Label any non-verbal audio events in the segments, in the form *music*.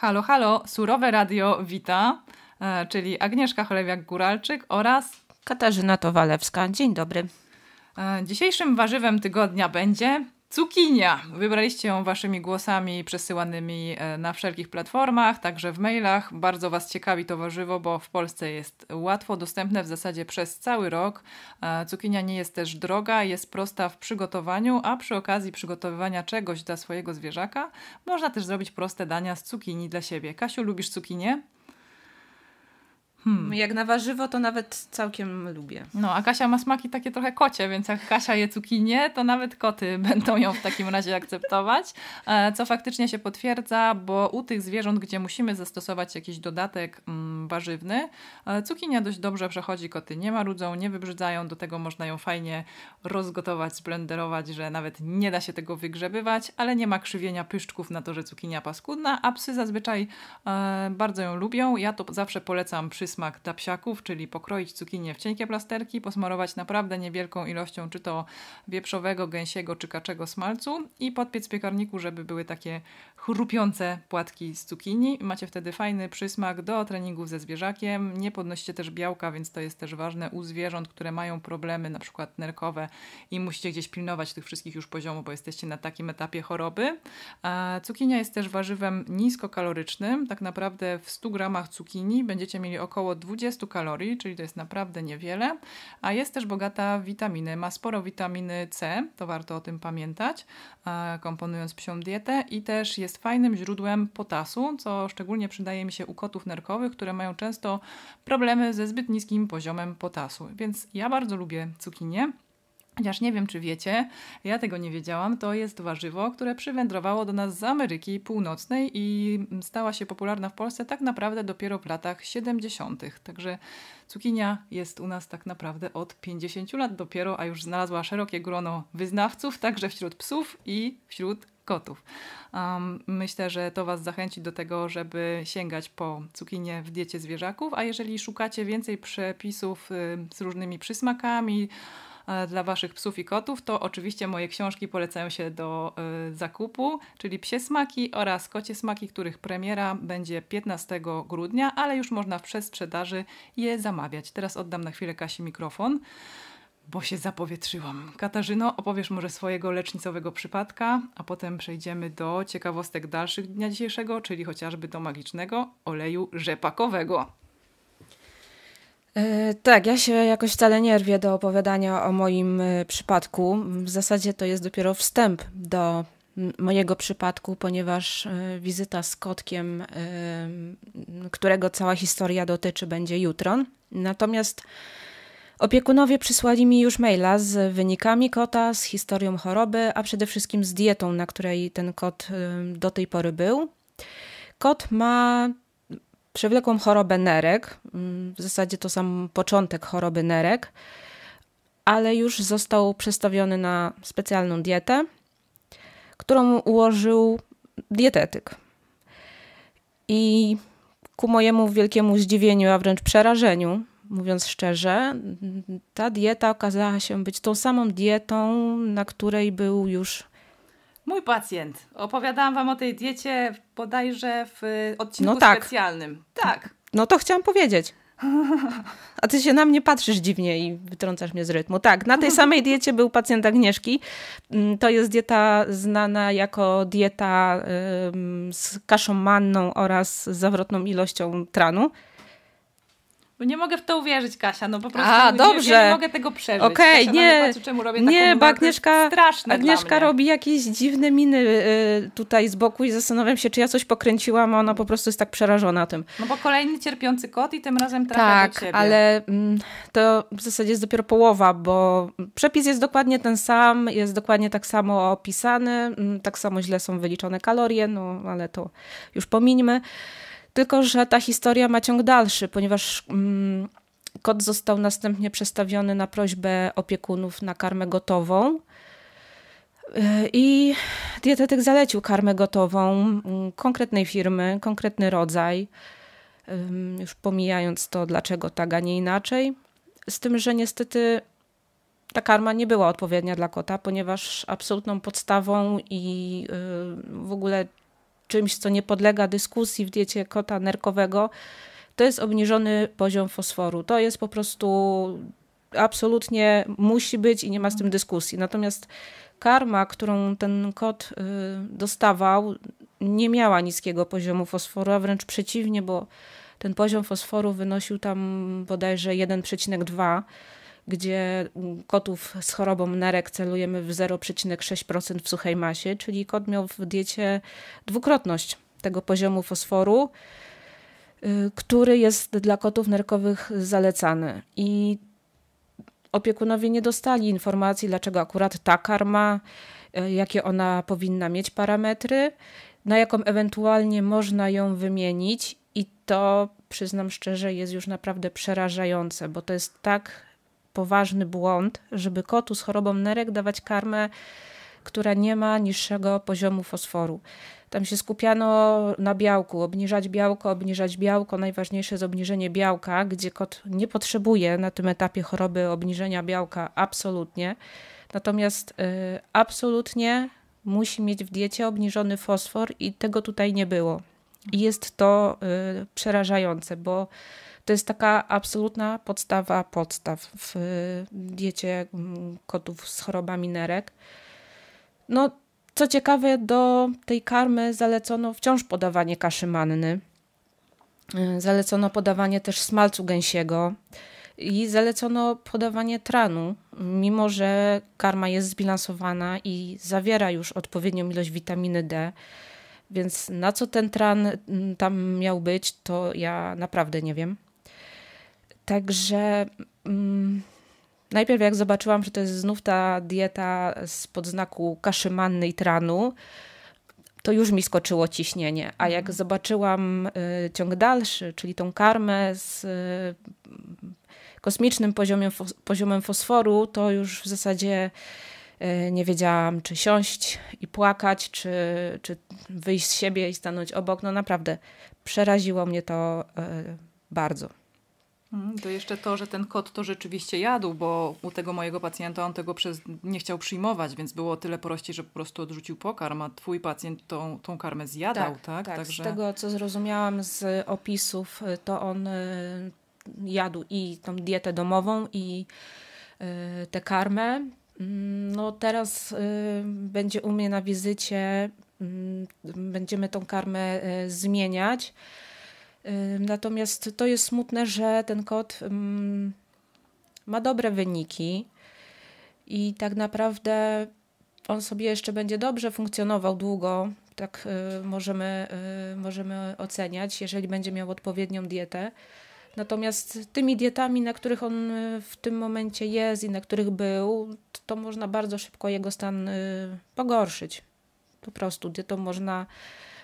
Halo, halo, Surowe Radio wita, e, czyli Agnieszka Cholewiak-Guralczyk oraz Katarzyna Towalewska. Dzień dobry. E, dzisiejszym warzywem tygodnia będzie Cukinia! Wybraliście ją waszymi głosami przesyłanymi e, na wszelkich platformach, także w mailach. Bardzo was ciekawi to warzywo, bo w Polsce jest łatwo dostępne w zasadzie przez cały rok. E, cukinia nie jest też droga, jest prosta w przygotowaniu, a przy okazji przygotowywania czegoś dla swojego zwierzaka można też zrobić proste dania z cukinii dla siebie. Kasiu, lubisz cukinię? Hmm. Jak na warzywo, to nawet całkiem lubię. No, a Kasia ma smaki takie trochę kocie, więc jak Kasia je cukinię, to nawet koty *laughs* będą ją w takim razie akceptować, e, co faktycznie się potwierdza, bo u tych zwierząt, gdzie musimy zastosować jakiś dodatek mm, warzywny, e, cukinia dość dobrze przechodzi, koty nie marudzą, nie wybrzydzają, do tego można ją fajnie rozgotować, splenderować, że nawet nie da się tego wygrzebywać, ale nie ma krzywienia pyszczków na to, że cukinia paskudna, a psy zazwyczaj e, bardzo ją lubią. Ja to zawsze polecam przy przysmak dla psiaków, czyli pokroić cukinię w cienkie plasterki, posmarować naprawdę niewielką ilością czy to wieprzowego, gęsiego czy kaczego smalcu i podpiec w piekarniku, żeby były takie chrupiące płatki z cukinii. Macie wtedy fajny przysmak do treningów ze zwierzakiem. Nie podnosicie też białka, więc to jest też ważne u zwierząt, które mają problemy na przykład nerkowe i musicie gdzieś pilnować tych wszystkich już poziomu, bo jesteście na takim etapie choroby. A cukinia jest też warzywem niskokalorycznym. Tak naprawdę w 100 gramach cukinii będziecie mieli około około 20 kalorii, czyli to jest naprawdę niewiele, a jest też bogata w witaminy. Ma sporo witaminy C, to warto o tym pamiętać, komponując psią dietę i też jest fajnym źródłem potasu, co szczególnie przydaje mi się u kotów nerkowych, które mają często problemy ze zbyt niskim poziomem potasu. Więc ja bardzo lubię cukinię. Chociaż nie wiem, czy wiecie, ja tego nie wiedziałam, to jest warzywo, które przywędrowało do nas z Ameryki Północnej i stała się popularna w Polsce tak naprawdę dopiero w latach 70. Także cukinia jest u nas tak naprawdę od 50 lat dopiero, a już znalazła szerokie grono wyznawców, także wśród psów i wśród kotów. Um, myślę, że to Was zachęci do tego, żeby sięgać po cukinię w diecie zwierzaków, a jeżeli szukacie więcej przepisów y, z różnymi przysmakami, E, dla waszych psów i kotów, to oczywiście moje książki polecają się do e, zakupu, czyli Psie Smaki oraz Kocie Smaki, których premiera będzie 15 grudnia, ale już można w przesprzedaży je zamawiać. Teraz oddam na chwilę Kasi mikrofon bo się zapowietrzyłam. Katarzyno, opowiesz może swojego lecznicowego przypadka, a potem przejdziemy do ciekawostek dalszych dnia dzisiejszego, czyli chociażby do magicznego oleju rzepakowego. E, tak, ja się jakoś wcale nie rwię do opowiadania o moim e, przypadku. W zasadzie to jest dopiero wstęp do mojego przypadku, ponieważ e, wizyta z kotkiem, którego cała historia dotyczy, będzie jutro. Natomiast opiekunowie przysłali mi już maila z wynikami kota, z historią choroby, a przede wszystkim z dietą, na której ten kot do tej pory był. Kot ma przewlekłą chorobę nerek, mm, w zasadzie to sam początek choroby nerek, ale już został przestawiony na specjalną dietę, którą ułożył dietetyk. I ku mojemu wielkiemu zdziwieniu, a wręcz przerażeniu, mówiąc szczerze, ta dieta okazała się być tą samą dietą, na której był już Mój pacjent. Opowiadałam wam o tej diecie bodajże w y, odcinku no tak. specjalnym. Tak. No to chciałam powiedzieć. A ty się na mnie patrzysz dziwnie i wytrącasz mnie z rytmu. Tak, na tej samej diecie był pacjent Agnieszki. Mm, to jest dieta znana jako dieta z kaszą manną oraz zawrotną ilością tranu. Bo nie mogę w to uwierzyć, Kasia, no po prostu A, dobrze. nie mogę tego przeżyć. Okej, okay, no nie, czemu robię nie, bo Agnieszka, Agnieszka robi jakieś dziwne miny y, tutaj z boku i zastanawiam się, czy ja coś pokręciłam, a ona po prostu jest tak przerażona tym. No bo kolejny cierpiący kot i tym razem trafia tak, do ciebie. Tak, ale mm, to w zasadzie jest dopiero połowa, bo przepis jest dokładnie ten sam, jest dokładnie tak samo opisany, mm, tak samo źle są wyliczone kalorie, no ale to już pomińmy. Tylko, że ta historia ma ciąg dalszy, ponieważ mm, kot został następnie przestawiony na prośbę opiekunów na karmę gotową. Y, I dietetyk zalecił karmę gotową mm, konkretnej firmy, konkretny rodzaj, już pomijając to, dlaczego tak, a nie inaczej. Z tym, że niestety ta karma nie była odpowiednia dla kota, ponieważ absolutną podstawą i y, w ogóle czymś, co nie podlega dyskusji w diecie kota nerkowego, to jest obniżony poziom fosforu. To jest po prostu absolutnie musi być i nie ma z tym dyskusji. Natomiast karma, którą ten kot y, dostawał, nie miała niskiego poziomu fosforu, a wręcz przeciwnie, bo ten poziom fosforu wynosił tam bodajże 1,2 gdzie kotów z chorobą nerek celujemy w 0,6% w suchej masie, czyli kot miał w diecie dwukrotność tego poziomu fosforu, y, który jest dla kotów nerkowych zalecany. I opiekunowie nie dostali informacji, dlaczego akurat ta karma, y, jakie ona powinna mieć parametry, na jaką ewentualnie można ją wymienić, i to przyznam szczerze, jest już naprawdę przerażające, bo to jest tak poważny błąd, żeby kotu z chorobą nerek dawać karmę, która nie ma niższego poziomu fosforu. Tam się skupiano na białku, obniżać białko, obniżać białko. Najważniejsze jest obniżenie białka, gdzie kot nie potrzebuje na tym etapie choroby obniżenia białka absolutnie. Natomiast y, absolutnie musi mieć w diecie obniżony fosfor i tego tutaj nie było. I jest to y, przerażające, bo to jest taka absolutna podstawa podstaw w diecie mm, kotów z chorobami nerek. No, co ciekawe, do tej karmy zalecono wciąż podawanie kaszy manny. E, zalecono podawanie też smalcu gęsiego i zalecono podawanie tranu, mimo że karma jest zbilansowana i zawiera już odpowiednią ilość witaminy D. Więc na co ten tran mm, tam miał być, to ja naprawdę nie wiem. Także mm, najpierw jak zobaczyłam, że to jest znów ta dieta z podznaku kaszy manny i tranu, to już mi skoczyło ciśnienie. A jak mhm. zobaczyłam y, ciąg dalszy, czyli tą karmę z y, kosmicznym poziomem, fos poziomem fosforu, to już w zasadzie y, nie wiedziałam, czy siąść i płakać, czy, czy wyjść z siebie i stanąć obok. No naprawdę przeraziło mnie to y, bardzo. Mhm, to jeszcze to, że ten kot to rzeczywiście jadł, bo u tego mojego pacjenta on tego przez, nie chciał przyjmować, więc było tyle porości, że po prostu odrzucił pokarm, a twój pacjent tą, tą karmę zjadał, tak? Tak, tak Także... z tego co zrozumiałam z opisów, y, to on y, jadł i tą dietę domową i y, tę karmę. Mm, no teraz będzie u mnie na wizycie, mm, będziemy tą karmę zmieniać Natomiast to jest smutne, że ten kot ma dobre wyniki i tak naprawdę on sobie jeszcze będzie dobrze funkcjonował długo. Tak y, możemy, y, możemy oceniać, jeżeli będzie miał odpowiednią dietę. Natomiast tymi dietami, na których on y, w tym momencie jest i na których był, to można bardzo szybko jego stan pogorszyć. Po prostu dietą można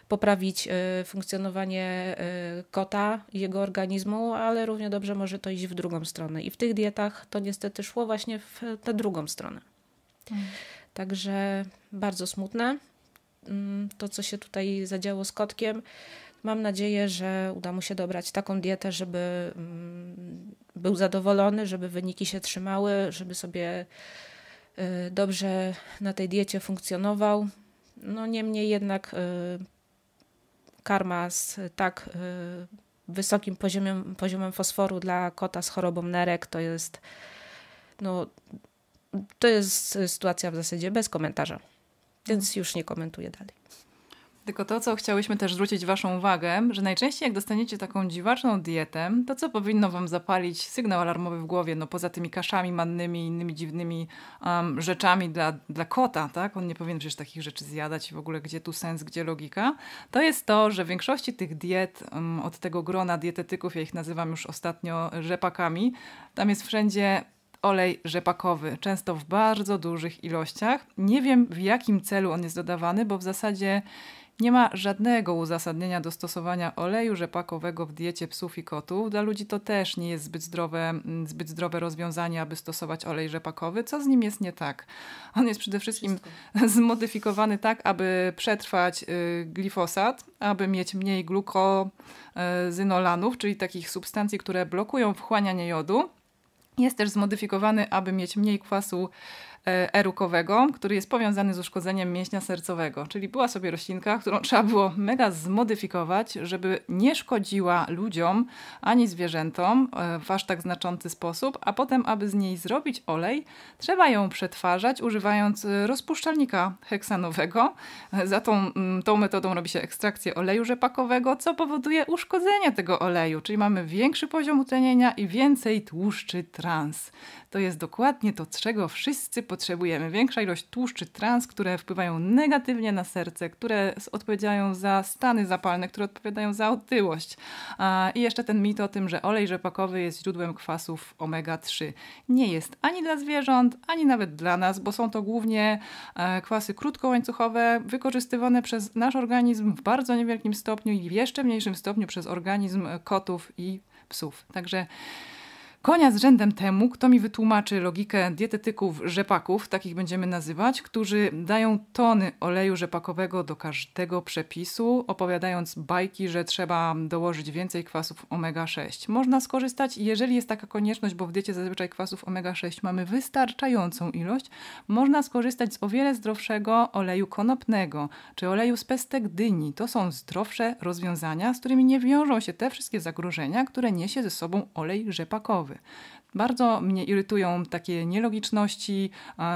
poprawić y, funkcjonowanie y, kota, jego organizmu, ale równie dobrze może to iść w drugą stronę. I w tych dietach to niestety szło właśnie w tę drugą stronę. Mhm. Także bardzo smutne mm, to, co się tutaj zadziało z kotkiem. Mam nadzieję, że uda mu się dobrać taką dietę, żeby mm, był zadowolony, żeby wyniki się trzymały, żeby sobie y, dobrze na tej diecie funkcjonował. No niemniej jednak karma z tak y, wysokim poziomem, poziomem fosforu dla kota z chorobą nerek to jest no, to jest sytuacja w zasadzie bez komentarza. Więc mhm. już nie komentuję dalej. Tylko to, co chciałyśmy też zwrócić Waszą uwagę, że najczęściej jak dostaniecie taką dziwaczną dietę, to co powinno Wam zapalić sygnał alarmowy w głowie, no poza tymi kaszami mannymi i innymi dziwnymi um, rzeczami dla, dla kota, tak? On nie powinien przecież takich rzeczy zjadać i w ogóle gdzie tu sens, gdzie logika. To jest to, że w większości tych diet um, od tego grona dietetyków, ja ich nazywam już ostatnio rzepakami, tam jest wszędzie olej rzepakowy, często w bardzo dużych ilościach. Nie wiem w jakim celu on jest dodawany, bo w zasadzie nie ma żadnego uzasadnienia do stosowania oleju rzepakowego w diecie psów i kotów. Dla ludzi to też nie jest zbyt zdrowe, mm, zbyt zdrowe rozwiązanie, aby stosować olej rzepakowy. Co z nim jest nie tak? On jest przede wszystkim Wszystko. *laughs* zmodyfikowany tak, aby przetrwać y, glifosat, aby mieć mniej glukozynolanów, czyli takich substancji, które blokują wchłanianie jodu. Jest też zmodyfikowany, aby mieć mniej kwasu E, erukowego, który jest powiązany z uszkodzeniem mięśnia sercowego. Czyli była sobie roślinka, którą trzeba było mega zmodyfikować, żeby nie szkodziła ludziom ani zwierzętom e, w aż tak znaczący sposób, a potem, aby z niej zrobić olej, trzeba ją przetwarzać używając e, rozpuszczalnika heksanowego. Za tą, mm, tą metodą robi się ekstrakcję oleju rzepakowego, co powoduje uszkodzenie tego oleju, czyli mamy większy poziom utlenienia i więcej tłuszczy trans to jest dokładnie to, czego wszyscy potrzebujemy. Większa ilość tłuszczy trans, które wpływają negatywnie na serce, które odpowiadają za stany zapalne, które odpowiadają za otyłość. I jeszcze ten mit o tym, że olej rzepakowy jest źródłem kwasów omega-3. Nie jest ani dla zwierząt, ani nawet dla nas, bo są to głównie e, kwasy krótkołańcuchowe, wykorzystywane przez nasz organizm w bardzo niewielkim stopniu i w jeszcze mniejszym stopniu przez organizm kotów i psów. Także konia z rzędem temu, kto mi wytłumaczy logikę dietetyków rzepaków, takich będziemy nazywać, którzy dają tony oleju rzepakowego do każdego przepisu, opowiadając bajki, że trzeba dołożyć więcej kwasów omega-6. Można skorzystać, jeżeli jest taka konieczność, bo w diecie zazwyczaj kwasów omega-6 mamy wystarczającą ilość, można skorzystać z o wiele zdrowszego oleju konopnego czy oleju z pestek dyni. To są zdrowsze rozwiązania, z którymi nie wiążą się te wszystkie zagrożenia, które niesie ze sobą olej rzepakowy. Bardzo mnie irytują takie nielogiczności,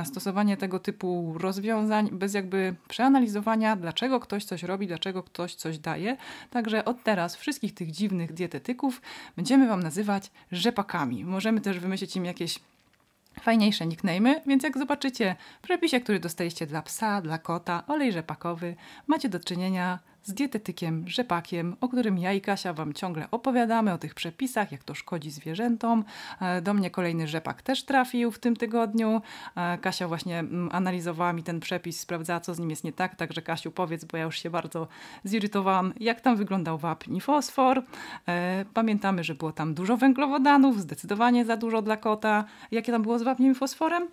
stosowanie tego typu rozwiązań bez jakby przeanalizowania, dlaczego ktoś coś robi, dlaczego ktoś coś daje. Także od teraz wszystkich tych dziwnych dietetyków będziemy Wam nazywać rzepakami. Możemy też wymyślić im jakieś fajniejsze nicknamy, więc jak zobaczycie w przepisie, który dostajecie dla psa, dla kota, olej rzepakowy, macie do czynienia z dietetykiem rzepakiem, o którym ja i Kasia Wam ciągle opowiadamy, o tych przepisach, jak to szkodzi zwierzętom. E, do mnie kolejny rzepak też trafił w tym tygodniu. E, Kasia właśnie mm, analizowała mi ten przepis, sprawdzała, co z nim jest nie tak, także Kasiu, powiedz, bo ja już się bardzo zirytowałam, jak tam wyglądał wapń i fosfor. E, pamiętamy, że było tam dużo węglowodanów, zdecydowanie za dużo dla kota. Jakie tam było z wapniem i fosforem?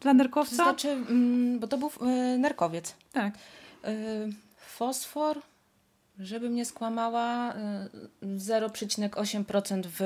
Dla nerkowca? Znaczy, mm, bo to był nerkowiec. Tak fosfor, żeby mnie skłamała, 0,8% y, w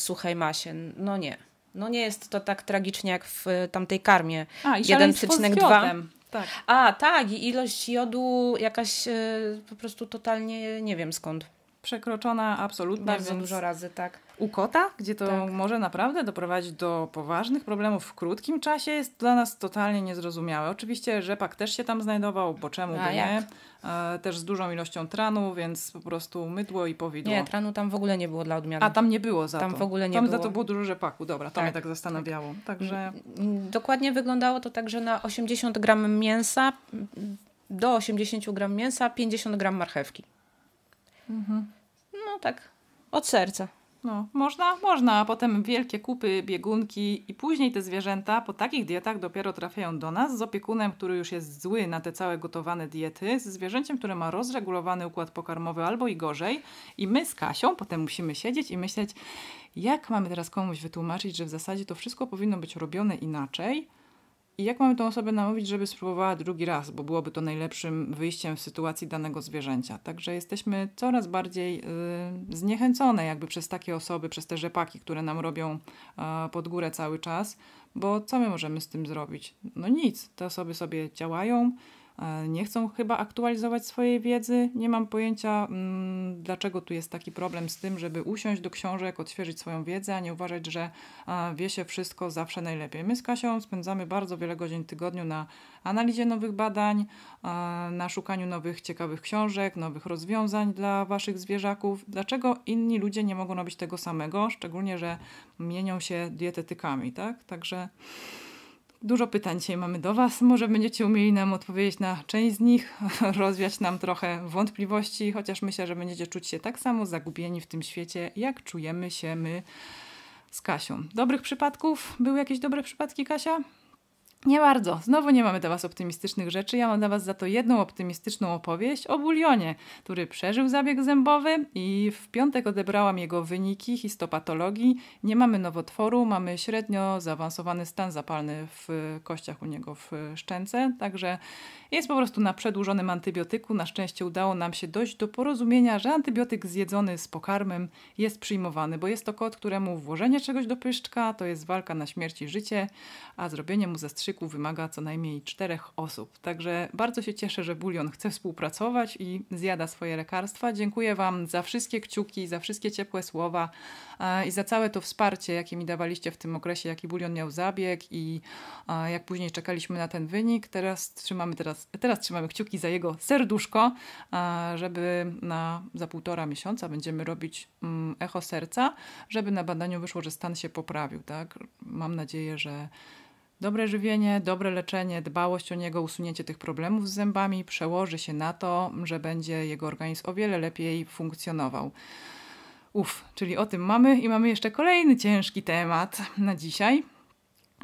suchej masie. No nie. No nie jest to tak tragicznie jak w tamtej karmie. A, i 1,2. Tak. A, tak, i ilość jodu jakaś y, po prostu totalnie nie wiem skąd przekroczona absolutnie. Bardzo dużo razy, tak. U kota, gdzie to tak. może naprawdę doprowadzić do poważnych problemów w krótkim czasie, jest dla nas totalnie niezrozumiałe. Oczywiście rzepak też się tam znajdował, bo czemu A, by jak? nie? E, też z dużą ilością tranu, więc po prostu mydło i powidło. Nie, tranu tam w ogóle nie było dla odmiany. A tam nie było za tam to. Tam w ogóle nie tam było. Tam za to było dużo rzepaku, dobra, to tak, mnie tak, tak, tak. zastanawiało. Tak. Także... Mm, mm, dokładnie wyglądało to tak, że na 80 gram mięsa do 80 gram mięsa 50 gram marchewki. Mhm. No tak, od serca. No, można, można, a potem wielkie kupy, biegunki i później te zwierzęta po takich dietach dopiero trafiają do nas z opiekunem, który już jest zły na te całe gotowane diety, z zwierzęciem, które ma rozregulowany układ pokarmowy albo i gorzej i my z Kasią potem musimy siedzieć i myśleć, jak mamy teraz komuś wytłumaczyć, że w zasadzie to wszystko powinno być robione inaczej, i jak mamy tą osobę namówić, żeby spróbowała drugi raz, bo byłoby to najlepszym wyjściem w sytuacji danego zwierzęcia. Także jesteśmy coraz bardziej y, zniechęcone jakby przez takie osoby, przez te rzepaki, które nam robią y, pod górę cały czas, bo co my możemy z tym zrobić? No nic, te osoby sobie działają, E, nie chcą chyba aktualizować swojej wiedzy. Nie mam pojęcia, mm, dlaczego tu jest taki problem z tym, żeby usiąść do książek, odświeżyć swoją wiedzę, a nie uważać, że e, wie się wszystko zawsze najlepiej. My z Kasią spędzamy bardzo wiele godzin w tygodniu na analizie nowych badań, e, na szukaniu nowych ciekawych książek, nowych rozwiązań dla Waszych zwierzaków. Dlaczego inni ludzie nie mogą robić tego samego, szczególnie, że mienią się dietetykami, tak? Także... Dużo pytań dzisiaj mamy do Was. Może będziecie umieli nam odpowiedzieć na część z nich, *laughs* rozwiać nam trochę wątpliwości, chociaż myślę, że będziecie czuć się tak samo zagubieni w tym świecie, jak czujemy się my z Kasią. Dobrych przypadków? Były jakieś dobre przypadki, Kasia? Nie bardzo. Znowu nie mamy dla Was optymistycznych rzeczy. Ja mam dla Was za to jedną optymistyczną opowieść o bulionie, który przeżył zabieg zębowy i w piątek odebrałam jego wyniki histopatologii. Nie mamy nowotworu, mamy średnio zaawansowany stan zapalny w kościach u niego w szczęce, także jest po prostu na przedłużonym antybiotyku. Na szczęście udało nam się dojść do porozumienia, że antybiotyk zjedzony z pokarmem jest przyjmowany, bo jest to kot, któremu włożenie czegoś do pyszczka to jest walka na śmierć i życie, a zrobienie mu zastrzyku wymaga co najmniej czterech osób. Także bardzo się cieszę, że Bulion chce współpracować i zjada swoje lekarstwa. Dziękuję Wam za wszystkie kciuki, za wszystkie ciepłe słowa i za całe to wsparcie, jakie mi dawaliście w tym okresie, jaki Bulion miał zabieg i jak później czekaliśmy na ten wynik. Teraz trzymamy teraz teraz, trzymamy kciuki za jego serduszko, e, żeby na, za półtora miesiąca będziemy robić mm, echo serca, żeby na badaniu wyszło, że stan się poprawił. Tak? Mam nadzieję, że dobre żywienie, dobre leczenie, dbałość o niego, usunięcie tych problemów z zębami przełoży się na to, że będzie jego organizm o wiele lepiej funkcjonował. Uf, czyli o tym mamy i mamy jeszcze kolejny ciężki temat na dzisiaj,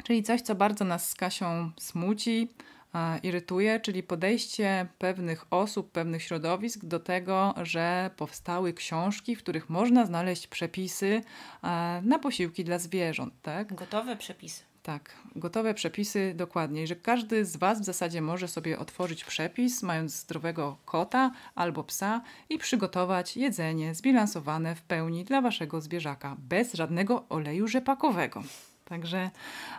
czyli coś, co bardzo nas z Kasią smuci, E, irytuje, czyli podejście pewnych osób, pewnych środowisk do tego, że powstały książki, w których można znaleźć przepisy e, na posiłki dla zwierząt. Tak? Gotowe przepisy. Tak, gotowe przepisy dokładniej, że każdy z Was w zasadzie może sobie otworzyć przepis, mając zdrowego kota albo psa i przygotować jedzenie zbilansowane w pełni dla Waszego zwierzaka, bez żadnego oleju rzepakowego. Także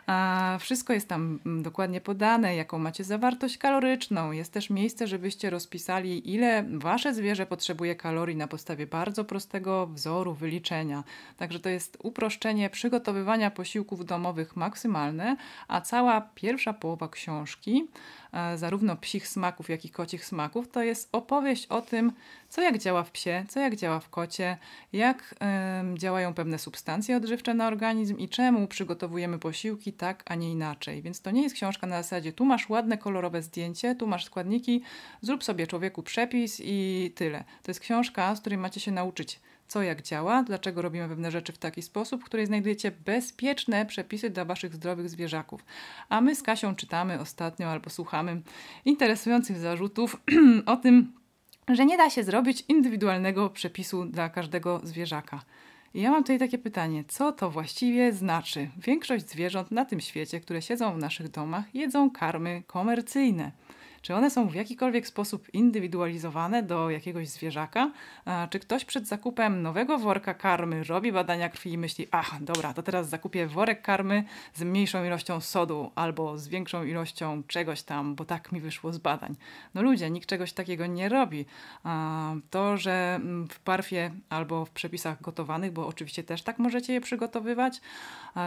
a, wszystko jest tam mm, dokładnie podane, jaką macie zawartość kaloryczną. Jest też miejsce, żebyście rozpisali, ile wasze zwierzę potrzebuje kalorii na podstawie bardzo prostego wzoru wyliczenia. Także to jest uproszczenie przygotowywania posiłków domowych maksymalne, a cała pierwsza połowa książki E, zarówno psich smaków, jak i kocich smaków, to jest opowieść o tym, co jak działa w psie, co jak działa w kocie, jak y, działają pewne substancje odżywcze na organizm i czemu przygotowujemy posiłki tak, a nie inaczej. Więc to nie jest książka na zasadzie tu masz ładne, kolorowe zdjęcie, tu masz składniki, zrób sobie człowieku przepis i tyle. To jest książka, z której macie się nauczyć co jak działa, dlaczego robimy pewne rzeczy w taki sposób, w której znajdujecie bezpieczne przepisy dla Waszych zdrowych zwierzaków. A my z Kasią czytamy ostatnio albo słuchamy interesujących zarzutów *clears throat* o tym, że nie da się zrobić indywidualnego przepisu dla każdego zwierzaka. I ja mam tutaj takie pytanie, co to właściwie znaczy? Większość zwierząt na tym świecie, które siedzą w naszych domach, jedzą karmy komercyjne. Czy one są w jakikolwiek sposób indywidualizowane do jakiegoś zwierzaka? Czy ktoś przed zakupem nowego worka karmy robi badania krwi i myśli, ach, dobra, to teraz zakupię worek karmy z mniejszą ilością sodu albo z większą ilością czegoś tam, bo tak mi wyszło z badań. No ludzie, nikt czegoś takiego nie robi. To, że mm, w parfie albo w przepisach gotowanych, bo oczywiście też tak możecie je przygotowywać,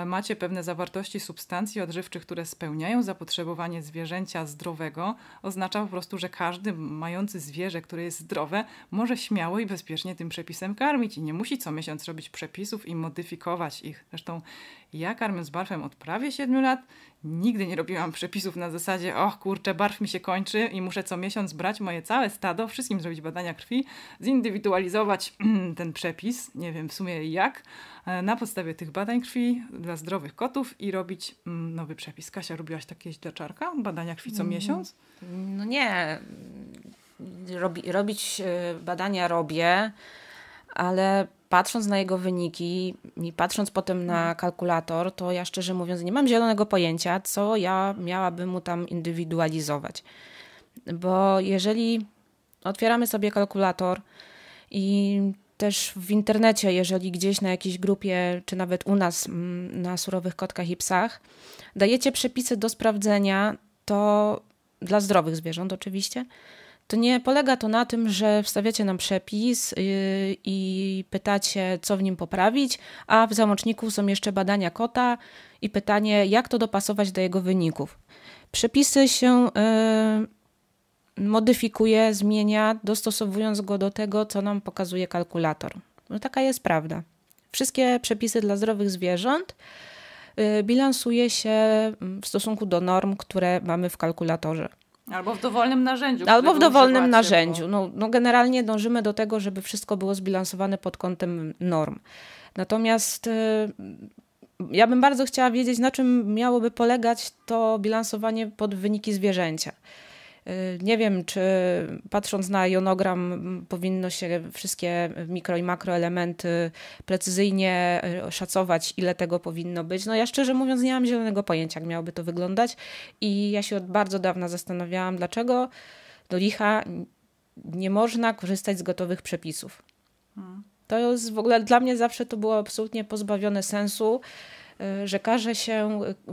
macie pewne zawartości substancji odżywczych, które spełniają zapotrzebowanie zwierzęcia zdrowego, oznacza po prostu, że każdy mający zwierzę, które jest zdrowe, może śmiało i bezpiecznie tym przepisem karmić i nie musi co miesiąc robić przepisów i modyfikować ich. Zresztą ja z barfem od prawie 7 lat Nigdy nie robiłam przepisów na zasadzie, och kurczę, barw mi się kończy i muszę co miesiąc brać moje całe stado, wszystkim zrobić badania krwi, zindywidualizować *clears throat* ten przepis, nie wiem w sumie jak, e, na podstawie tych badań krwi dla zdrowych kotów i robić mm, nowy przepis. Kasia, robiłaś takie dla badania krwi co mm, miesiąc? No nie, Robi, robić e, badania robię, ale patrząc na jego wyniki i patrząc potem na kalkulator, to ja szczerze mówiąc nie mam zielonego pojęcia, co ja miałabym mu tam indywidualizować. Bo jeżeli otwieramy sobie kalkulator i też w internecie, jeżeli gdzieś na jakiejś grupie, czy nawet u nas na surowych kotkach i psach, dajecie przepisy do sprawdzenia, to dla zdrowych zwierząt oczywiście, to nie polega to na tym, że wstawiacie nam przepis y, i pytacie, co w nim poprawić, a w załączniku są jeszcze badania kota i pytanie, jak to dopasować do jego wyników. Przepisy się y, modyfikuje, zmienia, dostosowując go do tego, co nam pokazuje kalkulator. No taka jest prawda. Wszystkie przepisy dla zdrowych zwierząt y, bilansuje się mm, w stosunku do norm, które mamy w kalkulatorze. Albo w dowolnym narzędziu. Albo w dowolnym narzędziu. Bo... No, no generalnie dążymy do tego, żeby wszystko było zbilansowane pod kątem norm. Natomiast y, ja bym bardzo chciała wiedzieć, na czym miałoby polegać to bilansowanie pod wyniki zwierzęcia. Y, nie wiem, czy patrząc na jonogram powinno się wszystkie mikro i makroelementy precyzyjnie y, szacować, ile tego powinno być. No ja szczerze mówiąc nie mam zielonego pojęcia, jak miałoby to wyglądać i ja się od bardzo dawna zastanawiałam, dlaczego do licha nie można korzystać z gotowych przepisów. Hmm. To jest w ogóle dla mnie zawsze to było absolutnie pozbawione sensu. Y, że każe się y,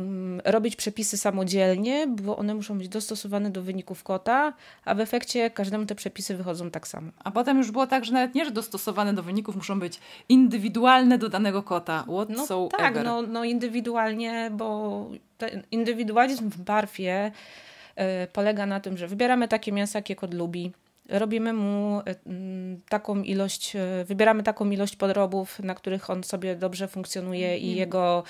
y, robić przepisy samodzielnie, bo one muszą być dostosowane do wyników kota, a w efekcie każdemu te przepisy wychodzą tak samo. A potem już było tak, że nawet nie, że dostosowane do wyników muszą być indywidualne do danego kota. What no so tak, ever. no, no indywidualnie, bo ten indywidualizm w barfie polega na tym, że wybieramy takie mięso, jakie kot lubi robimy mu y, mm, taką ilość, y, wybieramy taką ilość podrobów, na których on sobie dobrze funkcjonuje i mhm. jego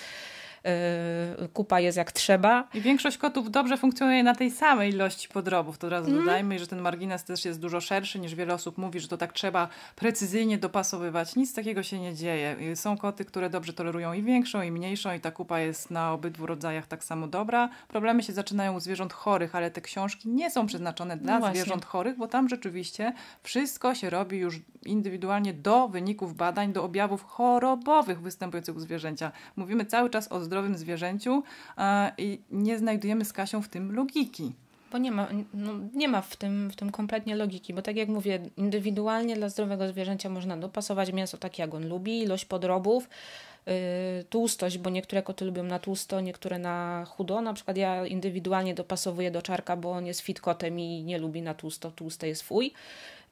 Y, kupa jest jak trzeba. I większość kotów dobrze funkcjonuje na tej samej ilości podrobów. To od razu mm. dodajmy, że ten margines też jest dużo szerszy niż wiele osób mówi, że to tak trzeba precyzyjnie dopasowywać. Nic takiego się nie dzieje. Y, są koty, które dobrze tolerują i większą, i mniejszą, i ta kupa jest na obydwu rodzajach tak samo dobra. Problemy się zaczynają u zwierząt chorych, ale te książki nie są przeznaczone dla no zwierząt chorych, bo tam rzeczywiście wszystko się robi już indywidualnie do wyników badań, do objawów chorobowych występujących u zwierzęcia. Mówimy cały czas o zdrowym zwierzęciu e, i nie znajdujemy z Kasią w tym logiki bo nie ma, no, nie ma w, tym, w tym kompletnie logiki, bo tak jak mówię, indywidualnie dla zdrowego zwierzęcia można dopasować mięso tak, jak on lubi, ilość podrobów, yy, tłustość, bo niektóre koty lubią na tłusto, niektóre na chudo. Na przykład ja indywidualnie dopasowuję do czarka, bo on jest fit kotem i nie lubi na tłusto, tłuste jest swój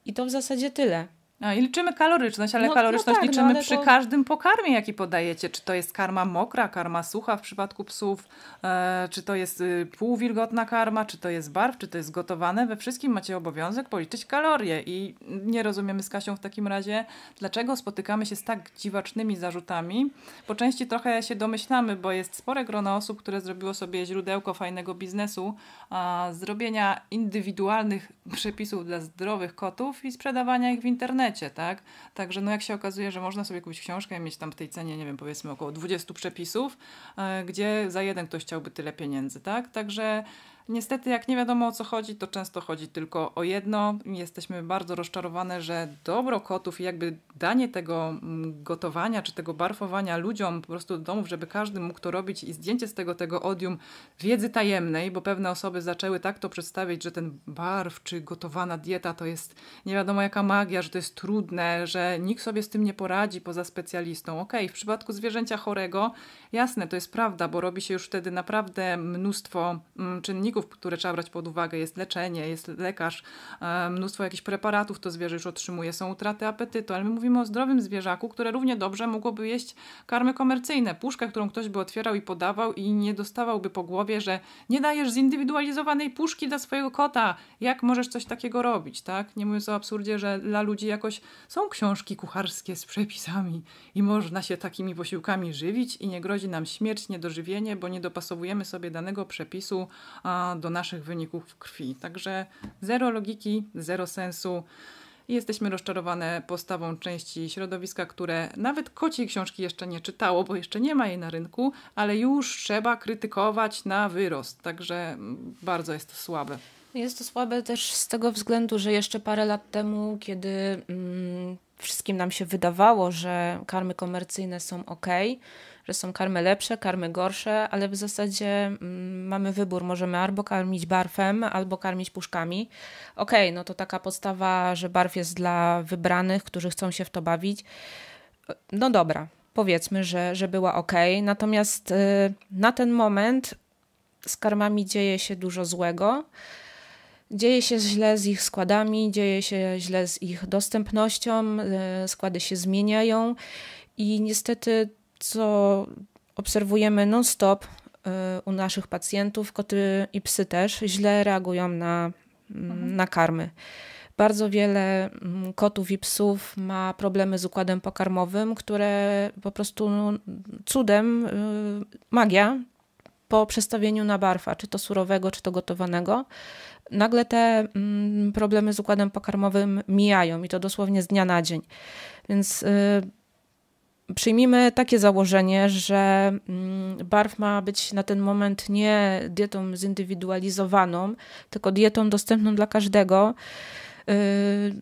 I to w zasadzie tyle. No i liczymy kaloryczność, ale no, no kaloryczność tak, no tak, liczymy no, przy to... każdym pokarmie, jaki podajecie. Czy to jest karma mokra, karma sucha w przypadku psów, e, czy to jest y, półwilgotna karma, czy to jest barw, czy to jest gotowane. We wszystkim macie obowiązek policzyć kalorie i nie rozumiemy z Kasią w takim razie, dlaczego spotykamy się z tak dziwacznymi zarzutami. Po części trochę się domyślamy, bo jest spore grono osób, które zrobiło sobie źródełko fajnego biznesu a, zrobienia indywidualnych przepisów dla zdrowych kotów i sprzedawania ich w internecie internecie, tak? Także no jak się okazuje, że można sobie kupić książkę i mieć tam w tej cenie, nie wiem, powiedzmy około 20 przepisów, e, gdzie za jeden ktoś chciałby tyle pieniędzy, tak? Także Niestety, jak nie wiadomo o co chodzi, to często chodzi tylko o jedno. Jesteśmy bardzo rozczarowane, że dobro kotów i jakby danie tego mm, gotowania czy tego barfowania ludziom po prostu do domów, żeby każdy mógł to robić i zdjęcie z tego tego odium wiedzy tajemnej, bo pewne osoby zaczęły tak to przedstawiać, że ten barw czy gotowana dieta to jest nie wiadomo jaka magia, że to jest trudne, że nikt sobie z tym nie poradzi poza specjalistą. Okej, okay, w przypadku zwierzęcia chorego, jasne, to jest prawda, bo robi się już wtedy naprawdę mnóstwo mm, czynników, czynników, które trzeba brać pod uwagę. Jest leczenie, jest lekarz, e, mnóstwo jakichś preparatów to zwierzę już otrzymuje, są utraty apetytu, ale my mówimy o zdrowym zwierzaku, które równie dobrze mogłoby jeść karmy komercyjne, puszkę, którą ktoś by otwierał i podawał i nie dostawałby po głowie, że nie dajesz zindywidualizowanej puszki dla swojego kota, jak możesz coś takiego robić, tak? Nie mówiąc o absurdzie, że dla ludzi jakoś są książki kucharskie z przepisami i można się takimi posiłkami żywić i nie grozi nam śmierć, niedożywienie, bo nie dopasowujemy sobie danego przepisu do naszych wyników w krwi. Także zero logiki, zero sensu. Jesteśmy rozczarowane postawą części środowiska, które nawet kociej książki jeszcze nie czytało, bo jeszcze nie ma jej na rynku, ale już trzeba krytykować na wyrost. Także mm, bardzo jest to słabe. Jest to słabe też z tego względu, że jeszcze parę lat temu, kiedy mm, wszystkim nam się wydawało, że karmy komercyjne są ok, że są karmy lepsze, karmy gorsze, ale w zasadzie mm, mamy wybór. Możemy albo karmić barfem, albo karmić puszkami. Okej, okay, no to taka podstawa, że barf jest dla wybranych, którzy chcą się w to bawić. No dobra, powiedzmy, że, że była ok. Natomiast y, na ten moment z karmami dzieje się dużo złego. Dzieje się źle z ich składami, dzieje się źle z ich dostępnością, y, składy się zmieniają i niestety co obserwujemy non-stop y, u naszych pacjentów, koty i psy też źle reagują na, mm, mhm. na karmy. Bardzo wiele mm, kotów i psów ma problemy z układem pokarmowym, które po prostu no, cudem, y, magia, po przestawieniu na barfa, czy to surowego, czy to gotowanego, nagle te mm, problemy z układem pokarmowym mijają i to dosłownie z dnia na dzień. Więc y, przyjmijmy takie założenie, że mm, barw ma być na ten moment nie dietą zindywidualizowaną, tylko dietą dostępną dla każdego, y,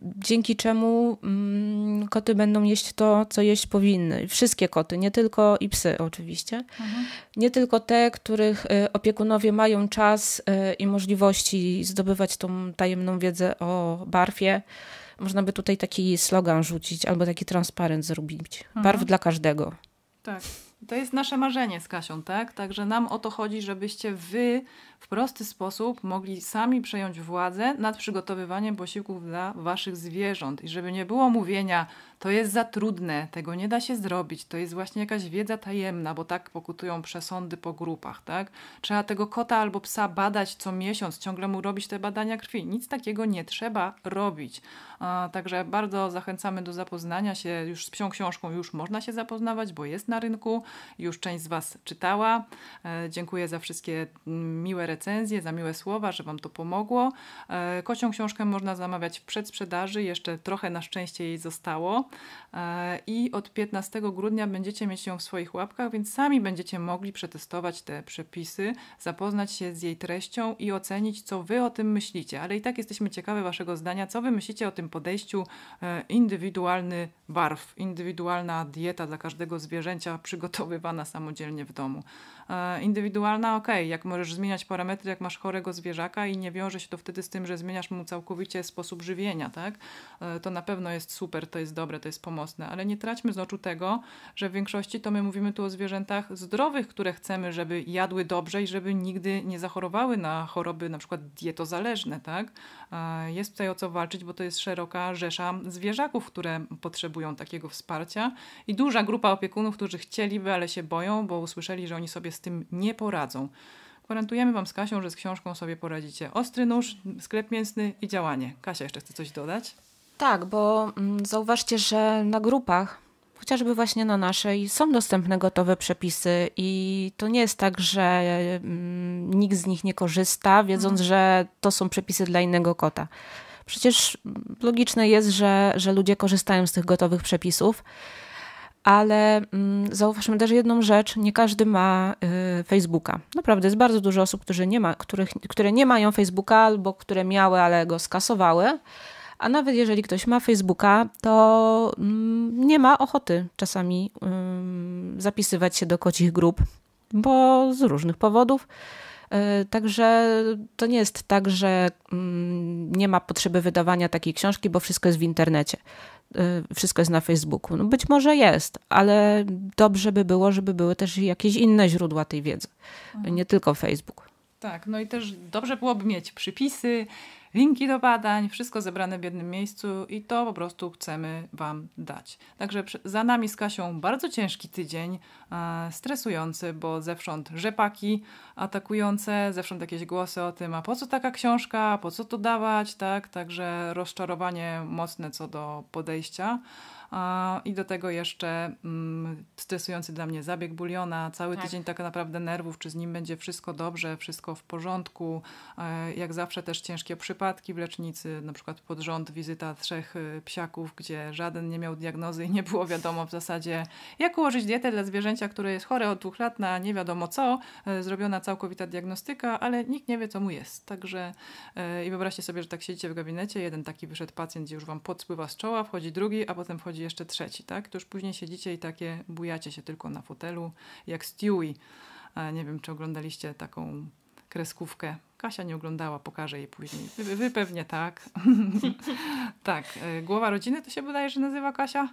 dzięki czemu mm, koty będą jeść to, co jeść powinny. Wszystkie koty, nie tylko i psy oczywiście. Mhm. Nie tylko te, których y, opiekunowie mają czas y, i możliwości zdobywać tą tajemną wiedzę o barwie można by tutaj taki slogan rzucić albo taki transparent zrobić. Mhm. Barw dla każdego. Tak. To jest nasze marzenie z Kasią, tak? Także nam o to chodzi, żebyście wy w prosty sposób mogli sami przejąć władzę nad przygotowywaniem posiłków dla waszych zwierząt. I żeby nie było mówienia, to jest za trudne, tego nie da się zrobić, to jest właśnie jakaś wiedza tajemna, bo tak pokutują przesądy po grupach, tak? Trzeba tego kota albo psa badać co miesiąc, ciągle mu robić te badania krwi. Nic takiego nie trzeba robić. A, także bardzo zachęcamy do zapoznania się już z psią książką, już można się zapoznawać, bo jest na rynku, już część z Was czytała. E, dziękuję za wszystkie mm, miłe recenzje, za miłe słowa, że Wam to pomogło. E, kocią książkę można zamawiać w przedsprzedaży, jeszcze trochę na szczęście jej zostało. E, I od 15 grudnia będziecie mieć ją w swoich łapkach, więc sami będziecie mogli przetestować te przepisy, zapoznać się z jej treścią i ocenić, co Wy o tym myślicie. Ale i tak jesteśmy ciekawe Waszego zdania, co Wy myślicie o tym podejściu e, indywidualny barw, indywidualna dieta dla każdego zwierzęcia przygotowywana samodzielnie w domu. Indywidualna, okej, okay. jak możesz zmieniać parametry, jak masz chorego zwierzaka i nie wiąże się to wtedy z tym, że zmieniasz mu całkowicie sposób żywienia, tak? E, to na pewno jest super, to jest dobre, to jest pomocne, ale nie traćmy z oczu tego, że w większości to my mówimy tu o zwierzętach zdrowych, które chcemy, żeby jadły dobrze i żeby nigdy nie zachorowały na choroby na przykład dietozależne, tak? E, jest tutaj o co walczyć, bo to jest szeroka rzesza zwierzaków, które potrzebują takiego wsparcia i duża grupa opiekunów, którzy chcieliby, ale się boją, bo usłyszeli, że oni sobie z tym nie poradzą. Gwarantujemy Wam z Kasią, że z książką sobie poradzicie. Ostry nóż, sklep mięsny i działanie. Kasia, jeszcze chce coś dodać? Tak, bo mm, zauważcie, że na grupach, chociażby właśnie na naszej, są dostępne gotowe przepisy i to nie jest tak, że mm, nikt z nich nie korzysta, wiedząc, mhm. że to są przepisy dla innego kota. Przecież mm, logiczne jest, że, że ludzie korzystają z tych gotowych przepisów ale mm, zauważmy też jedną rzecz, nie każdy ma y, Facebooka. Naprawdę jest bardzo dużo osób, którzy nie ma, których, które nie mają Facebooka albo które miały, ale go skasowały. A nawet jeżeli ktoś ma Facebooka, to mm, nie ma ochoty czasami zapisywać się do kocich grup, bo z różnych powodów. Y, także to nie jest tak, że mm, nie ma potrzeby wydawania takiej książki, bo wszystko jest w internecie. Y, wszystko jest na Facebooku. No być może jest, ale dobrze by było, żeby były też jakieś inne źródła tej wiedzy, mhm. nie tylko Facebook. Tak, no i też dobrze byłoby mieć przypisy, linki do badań, wszystko zebrane w jednym miejscu i to po prostu chcemy Wam dać. Także za nami z Kasią bardzo ciężki tydzień, e, stresujący, bo zewsząd rzepaki atakujące, zewsząd jakieś głosy o tym, a po co taka książka, po co to dawać, tak? Także rozczarowanie mocne co do podejścia. I do tego jeszcze mm, stresujący dla mnie zabieg buliona, cały tak. tydzień tak naprawdę nerwów, czy z nim będzie wszystko dobrze, wszystko w porządku. E, jak zawsze też ciężkie przypadki w lecznicy, na przykład pod rząd wizyta trzech e, psiaków, gdzie żaden nie miał diagnozy i nie było wiadomo w zasadzie, jak ułożyć dietę dla zwierzęcia, które jest chore od dwóch lat na nie wiadomo co. E, zrobiona całkowita diagnostyka, ale nikt nie wie, co mu jest. Także i wyobraźcie sobie, że tak siedzicie w gabinecie, jeden taki wyszedł pacjent, gdzie już wam podspływa z czoła, wchodzi drugi, a potem wchodzi dochodzi jeszcze trzeci, tak? To już później siedzicie i takie bujacie się tylko na fotelu, jak Stewie. E, nie wiem, czy oglądaliście taką kreskówkę. Kasia nie oglądała, pokażę jej później. Wy, wy pewnie tak. *laughs* tak, e, głowa rodziny to się wydaje, że nazywa Kasia?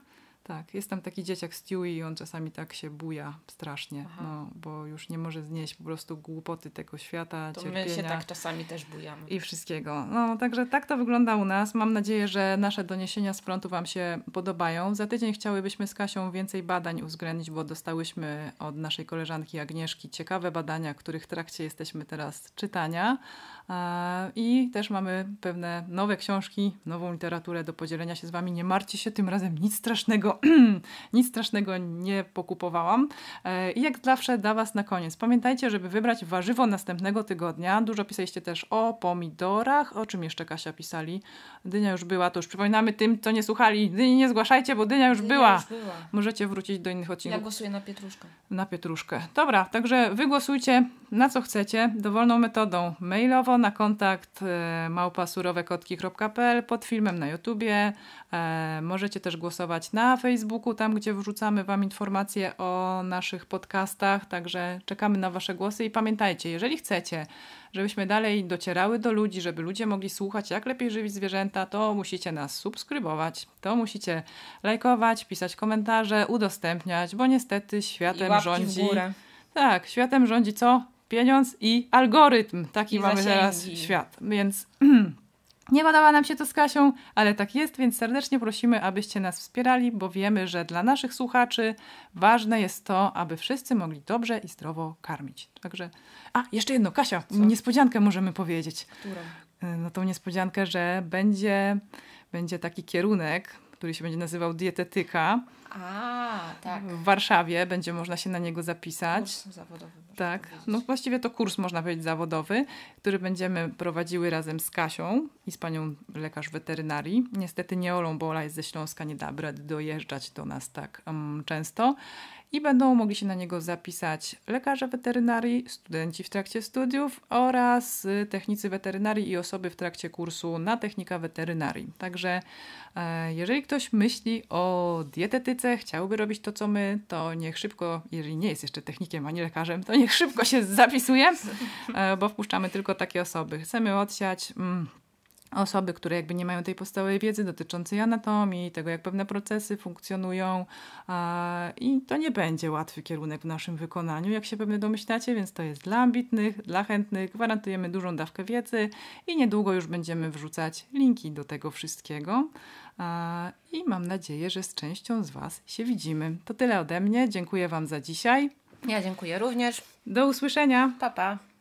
Tak, jest tam taki dzieciak Stewie i on czasami tak się buja strasznie, no, bo już nie może znieść po prostu głupoty tego świata, to cierpienia. my się tak czasami też bujamy. I wszystkiego. No, także tak to wygląda u nas. Mam nadzieję, że nasze doniesienia z frontu Wam się podobają. Za tydzień chciałybyśmy z Kasią więcej badań uwzględnić, bo dostałyśmy od naszej koleżanki Agnieszki ciekawe badania, których w trakcie jesteśmy teraz czytania. I też mamy pewne nowe książki, nową literaturę do podzielenia się z Wami. Nie marcie się, tym razem nic strasznego *clears throat* nic strasznego nie pokupowałam. E, I jak zawsze dla Was na koniec, pamiętajcie, żeby wybrać warzywo następnego tygodnia. Dużo pisaliście też o pomidorach, o czym jeszcze Kasia pisali. Dynia już była, to już przypominamy tym, co nie słuchali. Dyni nie zgłaszajcie, bo dynia już, dynia była. już była. Możecie wrócić do innych odcinków. Ja głosuję na pietruszkę. Na pietruszkę. Dobra, także wygłosujcie na co chcecie, dowolną metodą. Mailowo na kontakt e, małpasurowekotki.pl pod filmem na YouTubie. E, możecie też głosować na Facebooku Facebooku, tam gdzie wrzucamy Wam informacje o naszych podcastach, także czekamy na Wasze głosy i pamiętajcie, jeżeli chcecie, żebyśmy dalej docierały do ludzi, żeby ludzie mogli słuchać, jak lepiej żywić zwierzęta, to musicie nas subskrybować, to musicie lajkować, pisać komentarze, udostępniać, bo niestety światem rządzi. Tak, światem rządzi co? Pieniądz i algorytm. Taki I mamy zasięgi. teraz świat. Więc *clears throat* Nie podoba nam się to z Kasią, ale tak jest, więc serdecznie prosimy, abyście nas wspierali, bo wiemy, że dla naszych słuchaczy ważne jest to, aby wszyscy mogli dobrze i zdrowo karmić. Także. A, jeszcze jedno, Kasia, Co? niespodziankę możemy powiedzieć. Którą? E, no tą niespodziankę, że będzie, będzie taki kierunek, który się będzie nazywał dietetyka. A, tak. W Warszawie będzie można się na niego zapisać. Kurs zawodowy. Tak. No właściwie to kurs można powiedzieć zawodowy, który będziemy prowadziły razem z Kasią i z panią lekarz weterynarii. Niestety nie Olą, bo Ola jest ze Śląska, nie da rady dojeżdżać do nas tak um, często i będą mogli się na niego zapisać lekarze weterynarii, studenci w trakcie studiów oraz y, technicy weterynarii i osoby w trakcie kursu na technika weterynarii. Także e, jeżeli ktoś myśli o dietetyce, chciałby robić to co my, to niech szybko, jeżeli nie jest jeszcze technikiem ani lekarzem, to niech szybko się zapisuje, e, bo wpuszczamy tylko takie osoby. Chcemy odsiać. Mm, osoby, które jakby nie mają tej podstawowej wiedzy dotyczącej anatomii, tego jak pewne procesy funkcjonują i to nie będzie łatwy kierunek w naszym wykonaniu, jak się pewnie domyślacie, więc to jest dla ambitnych, dla chętnych, gwarantujemy dużą dawkę wiedzy i niedługo już będziemy wrzucać linki do tego wszystkiego i mam nadzieję, że z częścią z Was się widzimy. To tyle ode mnie, dziękuję Wam za dzisiaj. Ja dziękuję również. Do usłyszenia. Pa, pa.